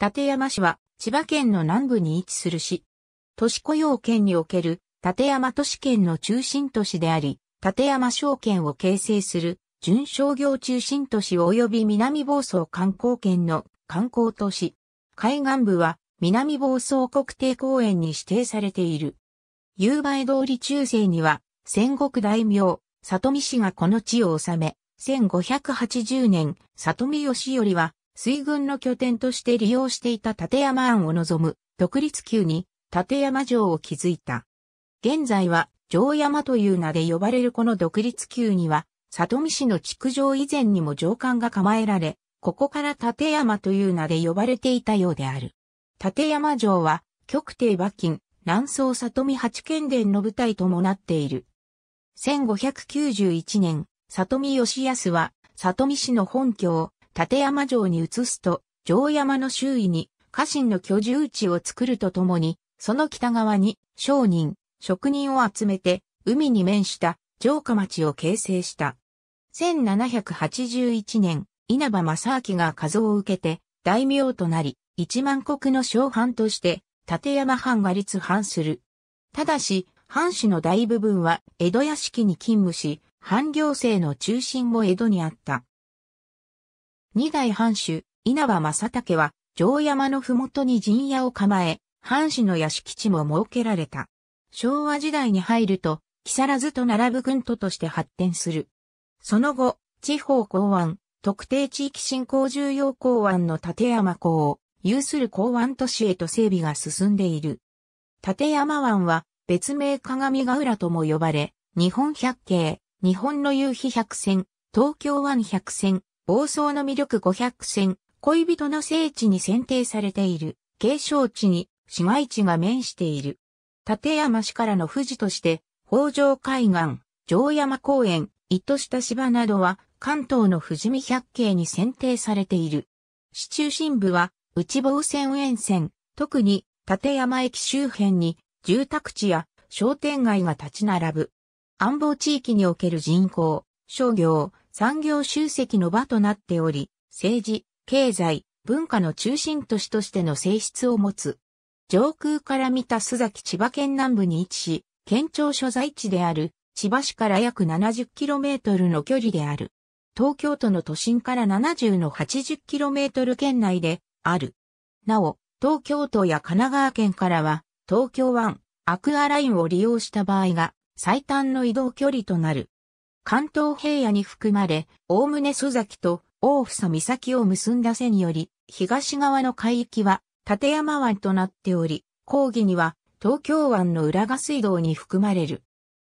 立山市は千葉県の南部に位置する市。都市雇用圏における立山都市圏の中心都市であり、立山商圏を形成する準商業中心都市及び南房総観光圏の観光都市。海岸部は南房総国定公園に指定されている。夕映通り中世には戦国大名、里見氏がこの地を治め、1580年、里見義りは水軍の拠点として利用していた立山案を望む独立宮に立山城を築いた。現在は城山という名で呼ばれるこの独立宮には、里見市の築城以前にも城官が構えられ、ここから立山という名で呼ばれていたようである。立山城は、極帝馬金、南宋里見八賢伝の舞台ともなっている。1591年、里見義康は、里見市の本拠を立山城に移すと、城山の周囲に家臣の居住地を作るとともに、その北側に商人、職人を集めて、海に面した城下町を形成した。1781年、稲葉正明が数を受けて、大名となり、一万国の小藩として、立山藩が立藩する。ただし、藩主の大部分は江戸屋敷に勤務し、藩行政の中心も江戸にあった。二代藩主、稲葉正武は、城山のふもとに陣屋を構え、藩士の屋敷地も設けられた。昭和時代に入ると、木更津と並ぶ軍都として発展する。その後、地方港湾、特定地域振興重要港湾の立山港を有する港湾都市へと整備が進んでいる。立山湾は別名鏡ヶ浦とも呼ばれ、日本百景、日本の夕日百選、東京湾百選、暴走の魅力500選、恋人の聖地に選定されている、景勝地に市街地が面している。立山市からの富士として、北条海岸、城山公園、糸下芝などは関東の富士見百景に選定されている。市中心部は内房線沿線、特に立山駅周辺に住宅地や商店街が立ち並ぶ。安房地域における人口、商業、産業集積の場となっており、政治、経済、文化の中心都市としての性質を持つ。上空から見た須崎千葉県南部に位置し、県庁所在地である千葉市から約 70km の距離である。東京都の都心から70の 80km 圏内である。なお、東京都や神奈川県からは東京湾アクアラインを利用した場合が最短の移動距離となる。関東平野に含まれ、おおむね須崎と大房岬を結んだ線により、東側の海域は立山湾となっており、抗議には東京湾の浦賀水道に含まれる。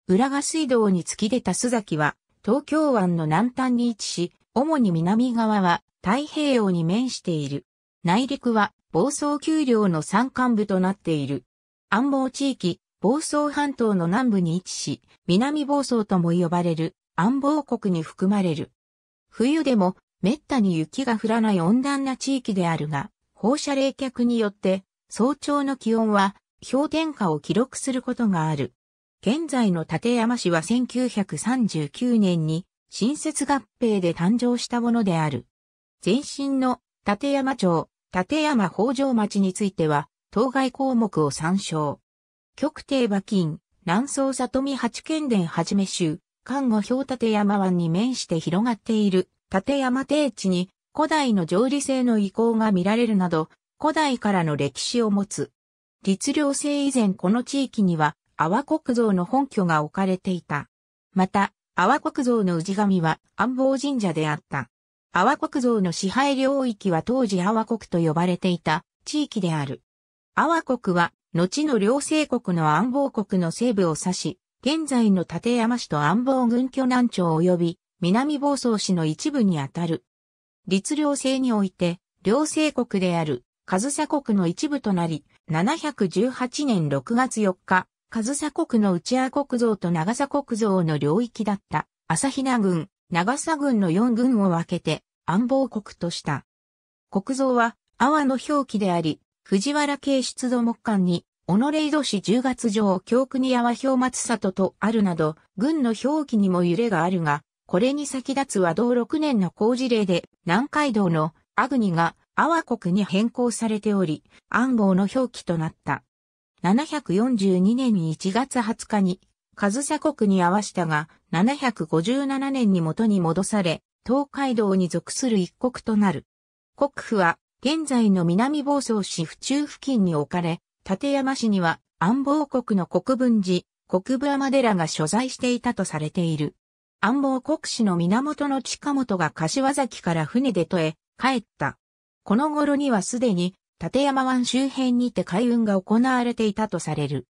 浦賀水道に突き出た須崎は、東京湾の南端に位置し、主に南側は太平洋に面している。内陸は房総丘陵の山間部となっている。安房地域、房総半島の南部に位置し、南房総とも呼ばれる安房国に含まれる。冬でも滅多に雪が降らない温暖な地域であるが、放射冷却によって早朝の気温は氷点下を記録することがある。現在の立山市は1939年に新設合併で誕生したものである。前身の立山町、立山北条町については、当該項目を参照。極低馬金、南宋里見八県伝はじめ州、看護表立山湾に面して広がっている立山低地に古代の上理性の遺構が見られるなど、古代からの歴史を持つ。律令制以前この地域には、阿波国像の本拠が置かれていた。また、阿波国像の氏神は安房神社であった。阿波国像の支配領域は当時阿波国と呼ばれていた地域である。阿波国は、後の両政国の安房国の西部を指し、現在の立山市と安房郡巨南町及び南房総市の一部にあたる。律令制において、両政国である、上総国の一部となり、718年6月4日、上総国の内屋国像と長佐国像の領域だった、朝比奈郡、長佐郡の4郡を分けて、安房国とした。国像は、阿波の表記であり、藤原系出土木館に、レイド市10月上京国屋は表松里とあるなど、軍の表記にも揺れがあるが、これに先立つ和道6年の工事令で、南海道のアグニが阿波国に変更されており、暗号の表記となった。742年1月20日に、カズサ国に合わしたが、757年に元に戻され、東海道に属する一国となる。国府は、現在の南房総市府中付近に置かれ、立山市には安房国の国分寺、国分山寺が所在していたとされている。安房国史の源の近本が柏崎から船で問へ帰った。この頃にはすでに立山湾周辺にて海運が行われていたとされる。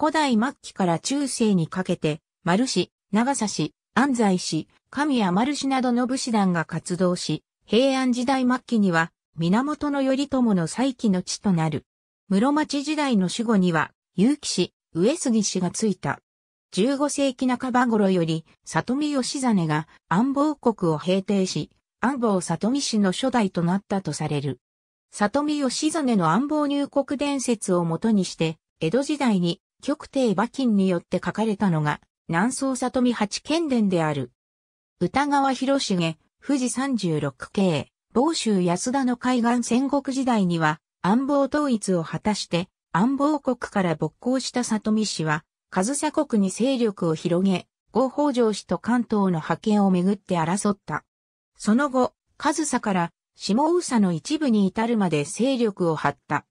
古代末期から中世にかけて、丸市、長佐市、安西市、神谷丸市などの武士団が活動し、平安時代末期には源頼朝の再起の地となる。室町時代の守護には、結城氏、上杉氏がついた。15世紀半ば頃より、里見義実が安房国を平定し、安房里見氏の初代となったとされる。里見義実の安房入国伝説をもとにして、江戸時代に極帝馬琴によって書かれたのが、南宋里見八剣伝である。歌川広重、富士36系、房州安田の海岸戦国時代には、安房統一を果たして安房国から勃興した里見氏は、和佐国に勢力を広げ、合法城氏と関東の覇権をめぐって争った。その後、和佐から下宇佐の一部に至るまで勢力を張った。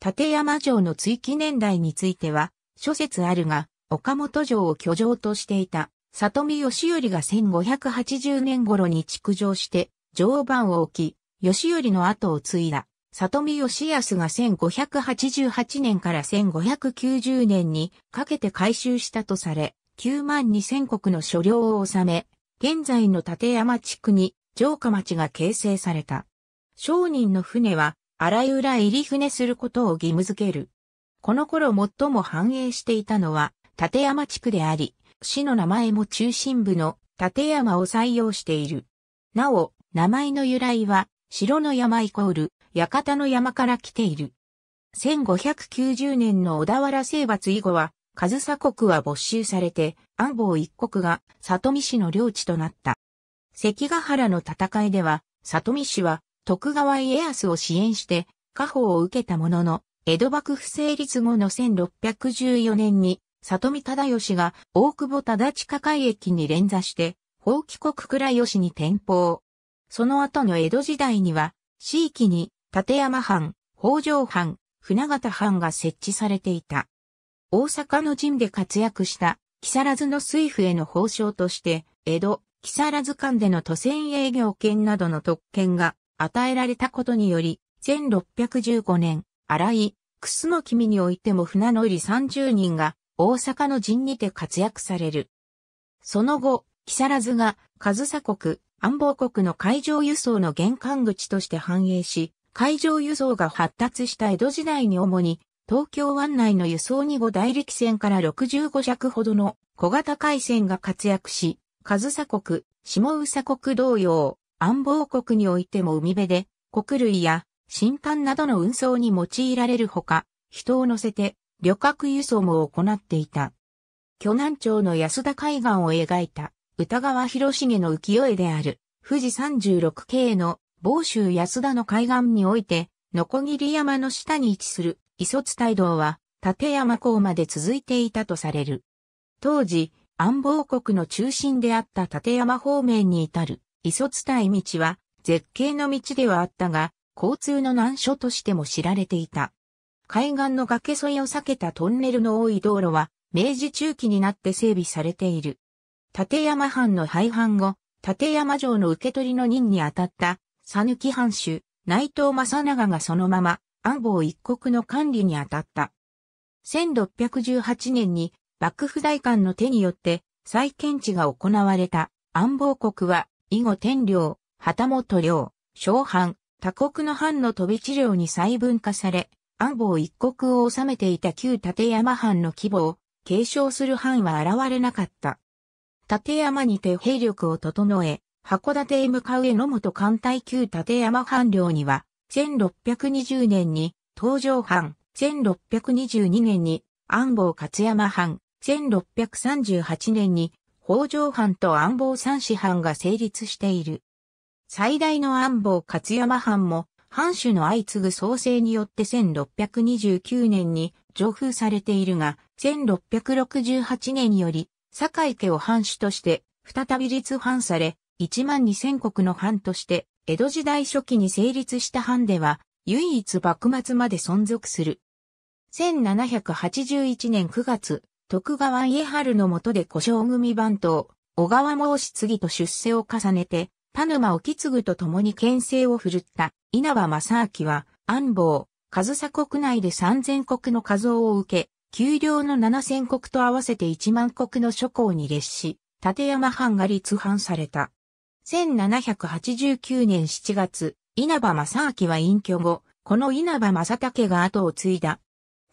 立山城の追記年代については、諸説あるが、岡本城を居城としていた、里見義頼が1580年頃に築城して、城番を置き、義頼の後を継いだ。里見義康が1588年から1590年にかけて改修したとされ、9万2000国の所領を収め、現在の立山地区に城下町が形成された。商人の船は、あらゆら入り船することを義務付ける。この頃最も繁栄していたのは、立山地区であり、市の名前も中心部の立山を採用している。なお、名前の由来は、城の山イコール、館の山から来ている。1590年の小田原征伐以後は、上総国は没収されて、安房一国が里見氏の領地となった。関ヶ原の戦いでは、里見氏は徳川家康を支援して、家宝を受けたものの、江戸幕府成立後の1614年に、里見忠義が大久保忠近海駅に連座して、法規国倉吉に転向。その後の江戸時代には、地域に立山藩、北条藩、船形藩が設置されていた。大阪の陣で活躍した木更津の水府への報奨として、江戸、木更津間での都船営業権などの特権が与えられたことにより、1615年、荒井、楠の君においても船乗り30人が大阪の陣にて活躍される。その後、木更津が上総国、安保国の海上輸送の玄関口として繁栄し、海上輸送が発達した江戸時代に主に、東京湾内の輸送に5大陸船から65尺ほどの小型海船が活躍し、上佐国、下宇佐国同様、安房国においても海辺で、穀類や新刊などの運送に用いられるほか、人を乗せて旅客輸送も行っていた。巨南町の安田海岸を描いた歌川広重の浮世絵である富士三十六景の房州安田の海岸において、のこぎり山の下に位置する、磯津街道は、立山港まで続いていたとされる。当時、安房国の中心であった立山方面に至る、磯津帯道は、絶景の道ではあったが、交通の難所としても知られていた。海岸の崖沿いを避けたトンネルの多い道路は、明治中期になって整備されている。立山藩の廃藩後、立山城の受け取りの任に当たったさぬき藩主、内藤正長がそのまま、安房一国の管理に当たった。1618年に幕府大官の手によって再建地が行われた安房国は、以後天領、旗本領、小藩、他国の藩の飛び地領に細分化され、安房一国を治めていた旧立山藩の規模を継承する藩は現れなかった。立山にて兵力を整え、函館へ向かう榎本艦隊旧立山藩領には、1620年に東条藩、1622年に安房勝山藩、1638年に北条藩と安房三市藩が成立している。最大の安房勝山藩も、藩主の相次ぐ創生によって1629年に上封されているが、1668年により、堺家を藩主として再び立藩され、1万2000国の藩として、江戸時代初期に成立した藩では、唯一幕末まで存続する。1781年9月、徳川家春の下で故障組番頭、小川申し継ぎと出世を重ねて、田沼沖継ぐと共に牽制を振るった稲葉正明は、安房、上総国内で3000国の加増を受け、給料の7000国と合わせて1万国の諸侯に列し、立山藩が立藩された。1789年7月、稲葉正明は隠居後、この稲葉正武が後を継いだ。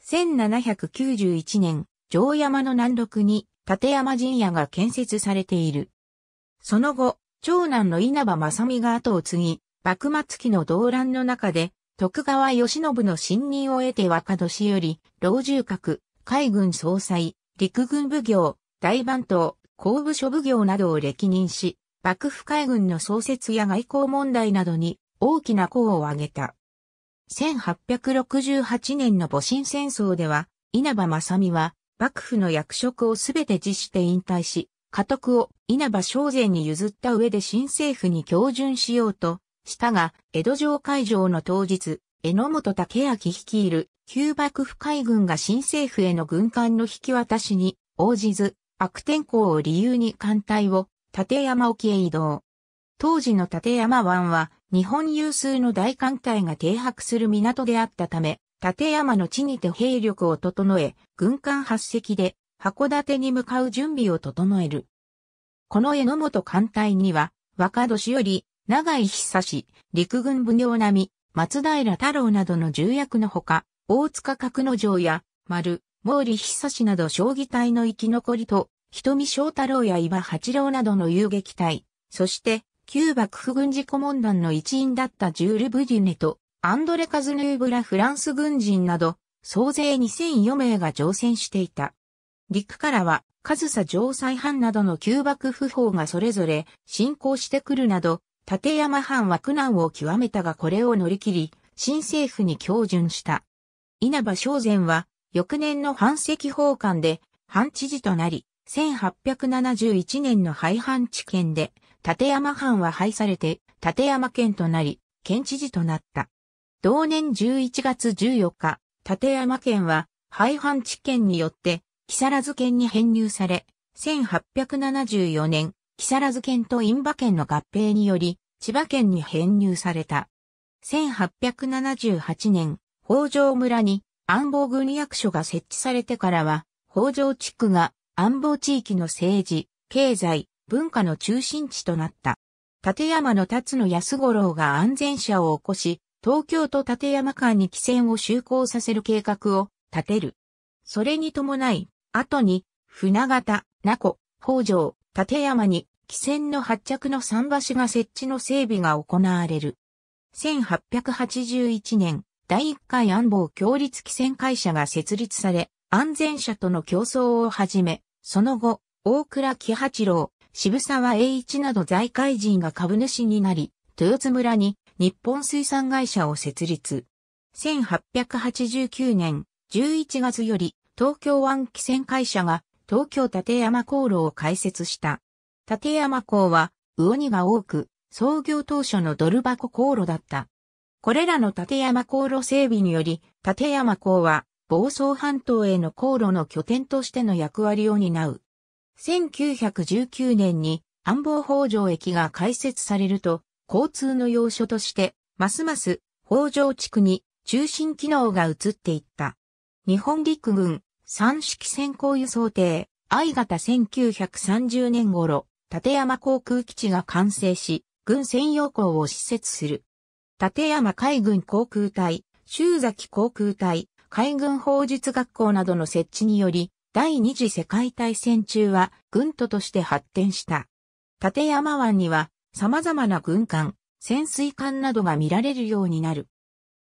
1791年、城山の南麓に立山陣屋が建設されている。その後、長男の稲葉正美が後を継ぎ、幕末期の動乱の中で、徳川義信の信任を得て若年より、老中閣、海軍総裁、陸軍奉行、大番頭、公部諸奉行などを歴任し、幕府海軍の創設や外交問題などに大きな功を挙げた。1868年の戊辰戦争では、稲葉正美は、幕府の役職をすべて辞して引退し、家督を稲葉正前に譲った上で新政府に教準しようと、したが、江戸城会場の当日、榎本武明率いる旧幕府海軍が新政府への軍艦の引き渡しに応じず、悪天候を理由に艦隊を立山沖へ移動。当時の立山湾は日本有数の大艦隊が停泊する港であったため、立山の地にて兵力を整え、軍艦発隻で函館に向かう準備を整える。この江ノ本艦隊には、若年より、長井久志、陸軍奉行並み、松平太郎などの重役のほか、大塚角之丞や、丸、毛利久志など将棋隊の生き残りと、瞳翔太郎や伊庭八郎などの遊撃隊、そして、旧幕府軍事顧問団の一員だったジュール・ブデュネと、アンドレ・カズヌーブラ・フランス軍人など、総勢2004名が乗船していた。陸からは、上サ城塞藩などの旧幕府法がそれぞれ進行してくるなど、立山藩は苦難を極めたがこれを乗り切り、新政府に強順した。稲葉正善は、翌年の藩籍奉還で、藩知事となり、1871年の廃藩置県で、立山藩は廃されて、立山県となり、県知事となった。同年11月14日、立山県は廃藩置県によって、木更津県に編入され、1874年、木更津県と印馬県の合併により、千葉県に編入された。1878年、北条村に安房軍役所が設置されてからは、北条地区が安房地域の政治、経済、文化の中心地となった。立山の辰野安五郎が安全者を起こし、東京と立山間に汽船を就航させる計画を立てる。それに伴い、後に、船形、名古、北条、立山に、汽船の発着の桟橋が設置の整備が行われる。1881年、第1回安保協立汽船会社が設立され、安全者との競争をはじめ、その後、大倉喜八郎、渋沢栄一など財界人が株主になり、豊津村に日本水産会社を設立。1889年11月より東京湾汽船会社が東京立山航路を開設した。立山港は魚ニが多く創業当初のドル箱航路だった。これらの立山航路整備により立山港は房総半島への航路の拠点としての役割を担う。1919年に安房北条駅が開設されると、交通の要所として、ますます北条地区に中心機能が移っていった。日本陸軍三式先行輸送艇、愛型1930年頃、立山航空基地が完成し、軍専用校を施設する。立山海軍航空隊、周崎航空隊、海軍法術学校などの設置により、第二次世界大戦中は軍都として発展した。立山湾には様々な軍艦、潜水艦などが見られるようになる。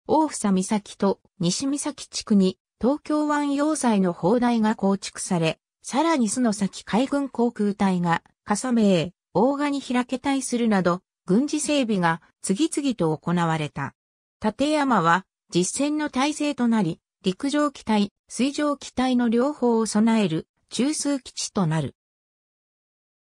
大房岬と西岬地区に東京湾要塞の砲台が構築され、さらに須の先海軍航空隊が笠名、大賀に開けいするなど、軍事整備が次々と行われた。立山は実戦の体制となり、陸上機体、水上機体の両方を備える中枢基地となる。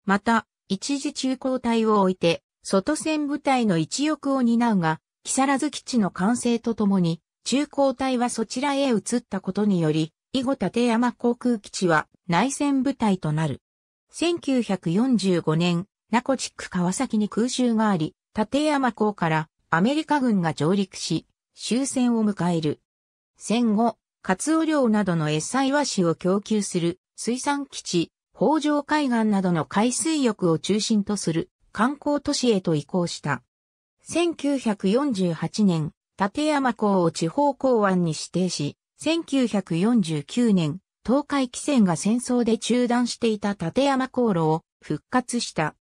また、一時中高隊を置いて、外線部隊の一翼を担うが、木更津基地の完成とともに、中高隊はそちらへ移ったことにより、以後立山航空基地は内戦部隊となる。1945年、ナコチック川崎に空襲があり、立山港からアメリカ軍が上陸し、終戦を迎える。戦後、カツオ漁などの餌イ和紙を供給する水産基地、北条海岸などの海水浴を中心とする観光都市へと移行した。1948年、立山港を地方港湾に指定し、1949年、東海汽船が戦争で中断していた立山航路を復活した。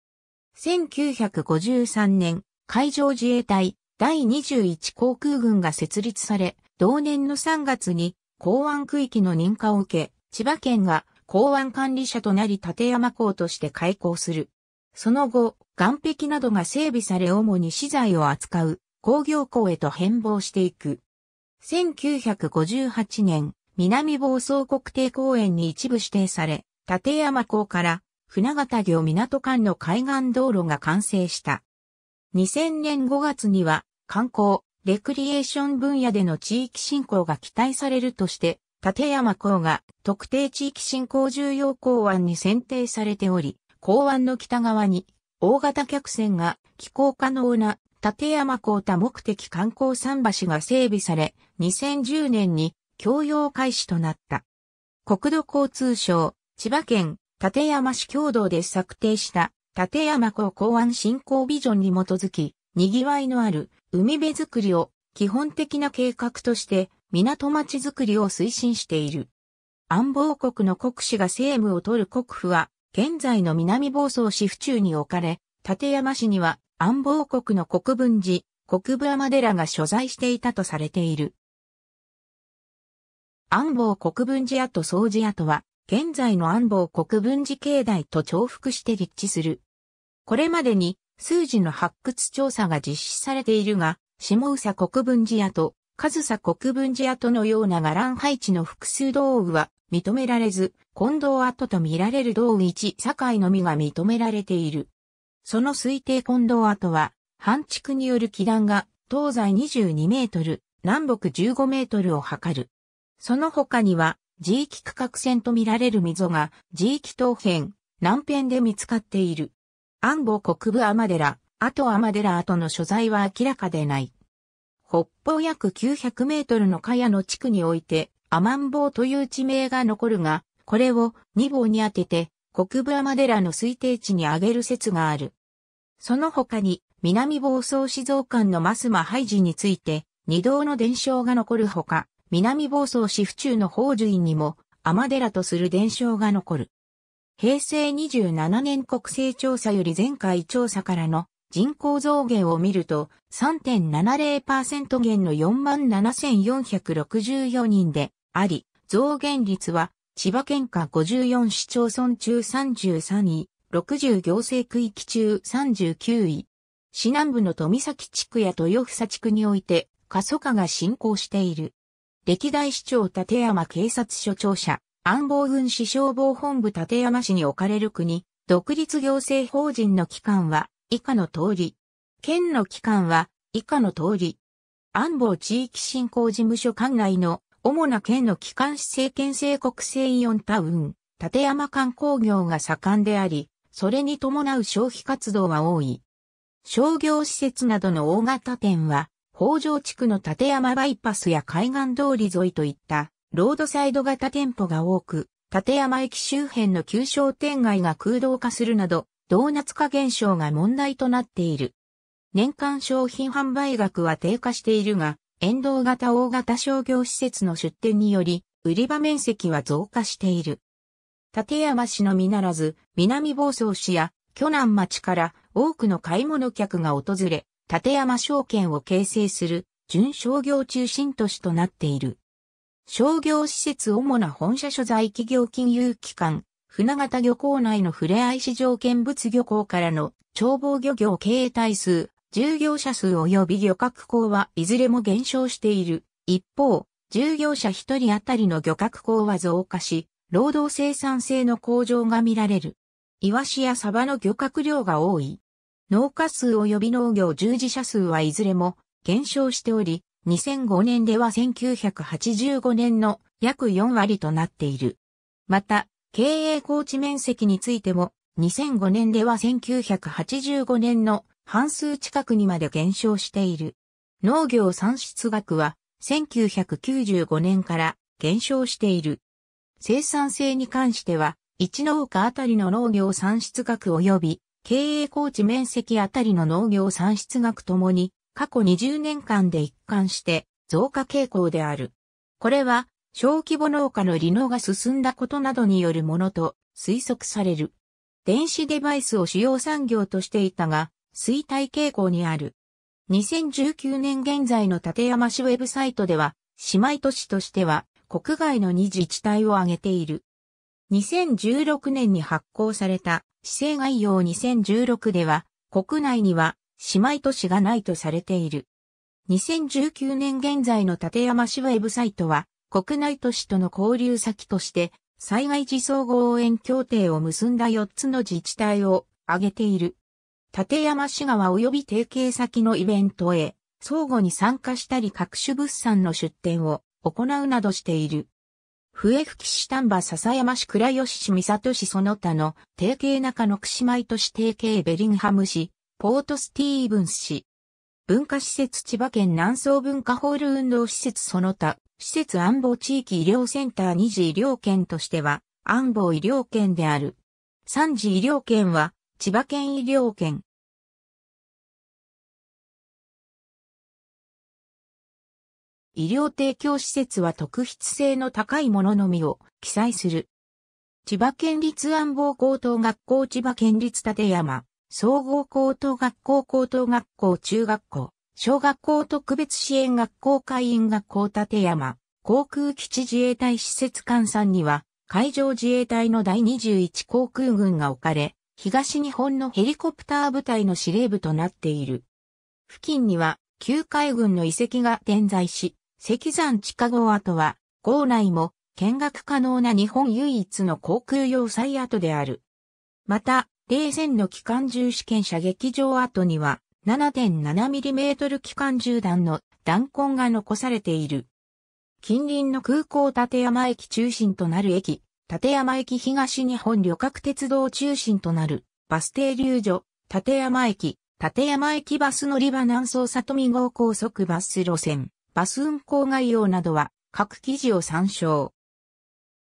1953年、海上自衛隊第21航空軍が設立され、同年の3月に港湾区域の認可を受け、千葉県が港湾管理者となり立山港として開港する。その後、岸壁などが整備され主に資材を扱う工業港へと変貌していく。1958年、南房総国定公園に一部指定され、立山港から船形漁港間の海岸道路が完成した。2000年5月には観光、レクリエーション分野での地域振興が期待されるとして、立山港が特定地域振興重要港湾に選定されており、港湾の北側に大型客船が寄港可能な立山港多目的観光桟橋が整備され、2010年に供用開始となった。国土交通省、千葉県立山市共同で策定した立山港港湾振興ビジョンに基づき、賑わいのある海辺づくりを基本的な計画として港町づくりを推進している。安房国の国司が政務を取る国府は、現在の南房総市府中に置かれ、立山市には安房国の国分寺、国部山寺が所在していたとされている。安房国分寺跡総寺跡は、現在の安房国分寺境内と重複して立地する。これまでに数字の発掘調査が実施されているが、下宇佐国分寺跡、上佐国分寺跡のような伽藍配置の複数道具は認められず、近道跡と見られる道具1境のみが認められている。その推定近道跡は、半築による基壇が東西22メートル、南北15メートルを測る。その他には、地域区画線と見られる溝が地域東辺、南辺で見つかっている。安保国部天寺、後天寺後の所在は明らかでない。北方約900メートルの茅野地区において、アマンボウという地名が残るが、これを二坊に当てて、国部天寺の推定値に上げる説がある。その他に、南房総静岡館のマスマ廃寺について、二道の伝承が残るほか、南房総市府中の宝寿院にも、天寺とする伝承が残る。平成27年国勢調査より前回調査からの人口増減を見ると3.70%減の47,464人であり、増減率は千葉県下54市町村中33位、60行政区域中39位。市南部の富崎地区や豊房地区において過疎化が進行している。歴代市長立山警察署長者、安防軍司消防本部立山市に置かれる国、独立行政法人の機関は以下の通り。県の機関は以下の通り。安保地域振興事務所管内の主な県の機関市政権制国政イオンタウン、立山観光業が盛んであり、それに伴う消費活動は多い。商業施設などの大型店は、北条地区の立山バイパスや海岸通り沿いといったロードサイド型店舗が多く、立山駅周辺の旧商店街が空洞化するなど、ドーナツ化現象が問題となっている。年間商品販売額は低下しているが、沿道型大型商業施設の出店により、売り場面積は増加している。立山市のみならず、南房総市や、巨南町から多くの買い物客が訪れ、立山証券を形成する、純商業中心都市となっている。商業施設主な本社所在企業金融機関、船形漁港内の触れ合い市場見物漁港からの眺望漁業経営体数、従業者数及び漁獲港はいずれも減少している。一方、従業者一人当たりの漁獲港は増加し、労働生産性の向上が見られる。イワシやサバの漁獲量が多い。農家数及び農業従事者数はいずれも減少しており、2005年では1985年の約4割となっている。また、経営高地面積についても、2005年では1985年の半数近くにまで減少している。農業産出額は1995年から減少している。生産性に関しては、1農家あたりの農業産出額及び経営高地面積あたりの農業産出額ともに過去20年間で一貫して増加傾向である。これは小規模農家の離農が進んだことなどによるものと推測される。電子デバイスを主要産業としていたが、衰退傾向にある。2019年現在の立山市ウェブサイトでは、姉妹都市としては国外の2自治体を挙げている。2016年に発行された市政概要2016では、国内には姉妹都市がないとされている。2019年現在の立山市ウェブサイトは、国内都市との交流先として、災害時総合応援協定を結んだ4つの自治体を挙げている。立山市側及び提携先のイベントへ、相互に参加したり各種物産の出展を行うなどしている。笛吹市丹波笹山市倉吉市三里市その他の提携中野串妹都市提携ベリンハム市ポートスティーブンス氏。文化施設千葉県南総文化ホール運動施設その他、施設安防地域医療センター二次医療圏としては、安防医療圏である。三次医療圏は、千葉県医療圏。医療提供施設は特筆性の高いもののみを記載する。千葉県立安防高等学校千葉県立立山総合高等学校高等学校中学校、小学校特別支援学校会員学校立山、航空基地自衛隊施設館さんには、海上自衛隊の第21航空軍が置かれ、東日本のヘリコプター部隊の司令部となっている。付近には、旧海軍の遺跡が点在し、石山地下壕跡は、校内も見学可能な日本唯一の航空要塞跡である。また、0戦の機関銃試験射撃場跡には 7.7mm 機関銃弾の弾痕が残されている。近隣の空港立山駅中心となる駅、立山駅東日本旅客鉄道中心となるバス停留所、立山駅、立山駅バス乗り場南総里見号高速バス路線、バス運行概要などは各記事を参照。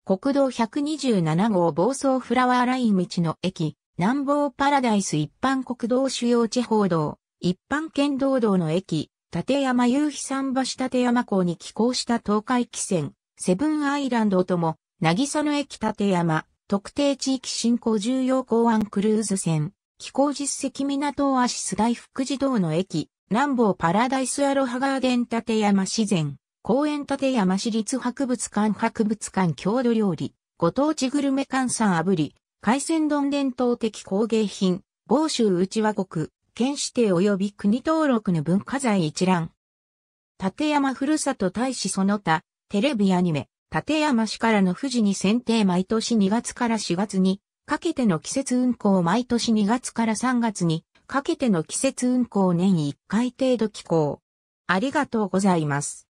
国道127号暴走フラワーライン道の駅、南房パラダイス一般国道主要地方道、一般県道道の駅、立山夕日桟橋立山港に寄港した東海汽船、セブンアイランドとも、渚の駅立山、特定地域振興重要港湾クルーズ船、寄港実績港オアシス大福寺道の駅、南房パラダイスアロハガーデン立山自然、公園立山市立博物館博物館郷土料理、ご当地グルメ換算炙り、海鮮丼伝統的工芸品、豪州内和国、県指定及び国登録の文化財一覧。立山ふるさと大使その他、テレビアニメ、立山市からの富士に選定毎年2月から4月に、かけての季節運行毎年2月から3月に、かけての季節運行年1回程度寄港。ありがとうございます。